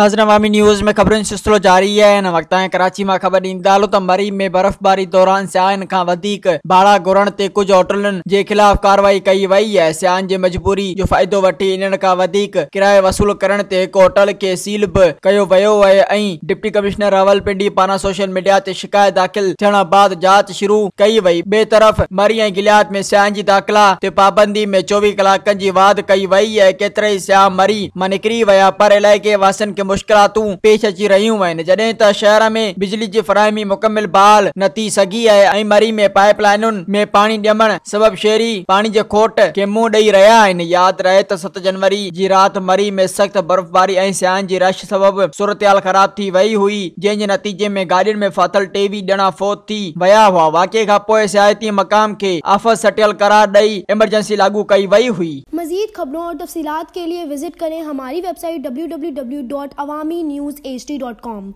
नाजर अवामी news में खबरों सिलसिलो जारी है नमकता है कराची में ख़बर ईंदालो त मरी में बर्फ़बारी दौरान सियाहन खां भाड़ा घुरण ते कुझु होटलुनि जे ख़िलाफ़ कार्रवाई कई वई आहे सियाहन जी मजबूरी जो फ़ाइदो वठी इन्हनि खां किराए वसूल करण ते हिकु होटल खे सील बि कयो वियो डिप्टी कमिश्नर रावलपिंडी पारां सोशल मीडिया ते शिकायत दाख़िल थियण बाद जांच शुरू कई वई ॿिए तरफ़ मरी ऐं गिलियात में सियाहन जी दाख़िला ते पाबंदी में चौवी कलाक जी वाध कई वई आहे केतिरा ई सियाह मरी मां निकिरी विया पर इलाके वासियुनि खे मुश्किलातू पेश अची रहियूं आहिनि जॾहिं त शहर में बिजली जी फराहमी मुकमिल बहाल न थी सघी आहे ऐं मरी में पाइप लाइनुनि में पाणी ॼमण सबब शेरी पाणी जी खोट खे मुंहुं ॾेई रहिया आहिनि यादि रहे त सत जनवरी जी राति मरी में सख़्तु बर्फ़बारी ऐं सिआन जी रश सबबि सूरताल ख़राब थी वई हुई जंहिं नतीजे में गाडि॒युनि में फाथल टेवीह ड॒णा फोत थी विया हुआ वाक़े खां पोइ सिहायती मक़ाम खे आफ़त सटियल करार ॾेई एमरजेंसी लागू कई वई हुई मजीद खबरों और तफसीत के लिए विजिट करें हमारी website W W W dot Awami news H D dot com